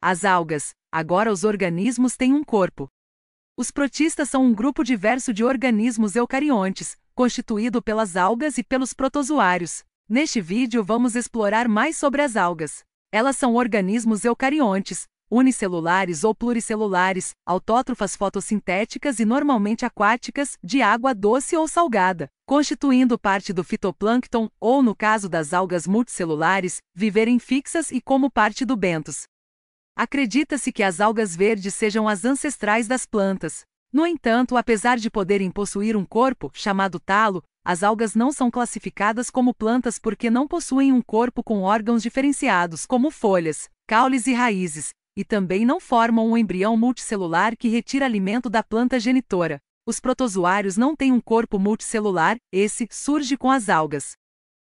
As algas, agora os organismos têm um corpo. Os protistas são um grupo diverso de organismos eucariontes, constituído pelas algas e pelos protozoários. Neste vídeo vamos explorar mais sobre as algas. Elas são organismos eucariontes, unicelulares ou pluricelulares, autótrofas fotossintéticas e normalmente aquáticas, de água doce ou salgada, constituindo parte do fitoplâncton ou, no caso das algas multicelulares, viverem fixas e como parte do bentos. Acredita-se que as algas verdes sejam as ancestrais das plantas. No entanto, apesar de poderem possuir um corpo, chamado talo, as algas não são classificadas como plantas porque não possuem um corpo com órgãos diferenciados, como folhas, caules e raízes, e também não formam um embrião multicelular que retira alimento da planta genitora. Os protozoários não têm um corpo multicelular, esse surge com as algas.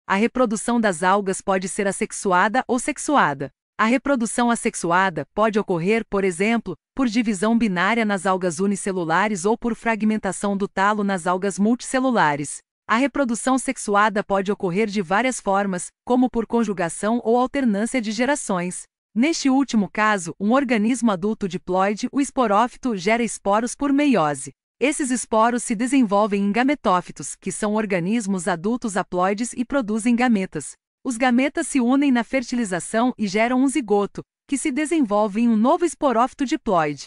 A reprodução das algas pode ser assexuada ou sexuada. A reprodução assexuada pode ocorrer, por exemplo, por divisão binária nas algas unicelulares ou por fragmentação do talo nas algas multicelulares. A reprodução sexuada pode ocorrer de várias formas, como por conjugação ou alternância de gerações. Neste último caso, um organismo adulto diploide, o esporófito, gera esporos por meiose. Esses esporos se desenvolvem em gametófitos, que são organismos adultos haploides e produzem gametas. Os gametas se unem na fertilização e geram um zigoto, que se desenvolve em um novo esporófito diploide.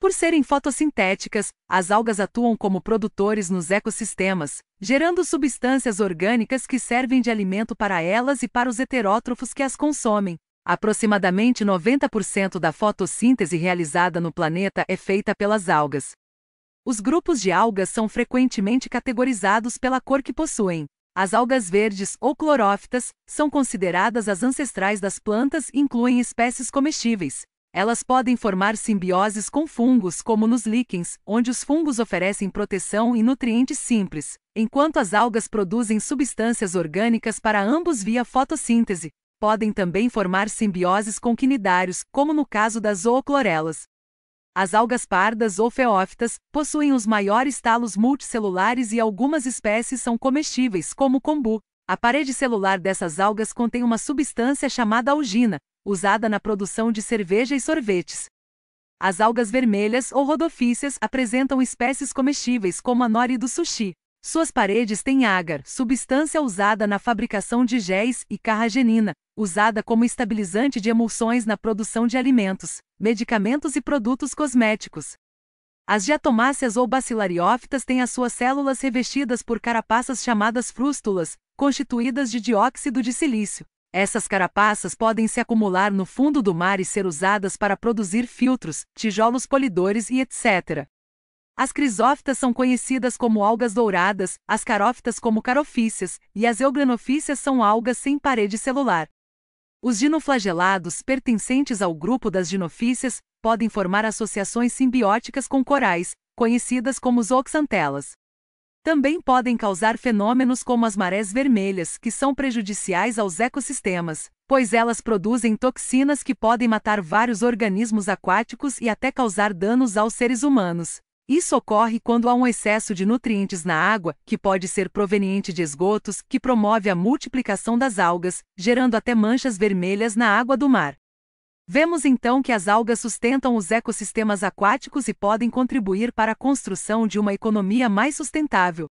Por serem fotossintéticas, as algas atuam como produtores nos ecossistemas, gerando substâncias orgânicas que servem de alimento para elas e para os heterótrofos que as consomem. Aproximadamente 90% da fotossíntese realizada no planeta é feita pelas algas. Os grupos de algas são frequentemente categorizados pela cor que possuem. As algas verdes ou clorófitas são consideradas as ancestrais das plantas e incluem espécies comestíveis. Elas podem formar simbioses com fungos, como nos líquens, onde os fungos oferecem proteção e nutrientes simples, enquanto as algas produzem substâncias orgânicas para ambos via fotossíntese. Podem também formar simbioses com quinidários, como no caso das zooclorelas. As algas pardas ou feófitas possuem os maiores talos multicelulares e algumas espécies são comestíveis, como o kombu. A parede celular dessas algas contém uma substância chamada algina, usada na produção de cerveja e sorvetes. As algas vermelhas ou rodofícias apresentam espécies comestíveis como a nori do sushi. Suas paredes têm ágar, substância usada na fabricação de géis, e carragenina, usada como estabilizante de emulsões na produção de alimentos, medicamentos e produtos cosméticos. As diatomáceas ou bacilariófitas têm as suas células revestidas por carapaças chamadas frústulas, constituídas de dióxido de silício. Essas carapaças podem se acumular no fundo do mar e ser usadas para produzir filtros, tijolos polidores e etc. As crisófitas são conhecidas como algas douradas, as carófitas como carofícias, e as euglenofícias são algas sem parede celular. Os dinoflagelados pertencentes ao grupo das dinofícias podem formar associações simbióticas com corais, conhecidas como zooxantelas. Também podem causar fenômenos como as marés vermelhas, que são prejudiciais aos ecossistemas, pois elas produzem toxinas que podem matar vários organismos aquáticos e até causar danos aos seres humanos. Isso ocorre quando há um excesso de nutrientes na água, que pode ser proveniente de esgotos, que promove a multiplicação das algas, gerando até manchas vermelhas na água do mar. Vemos então que as algas sustentam os ecossistemas aquáticos e podem contribuir para a construção de uma economia mais sustentável,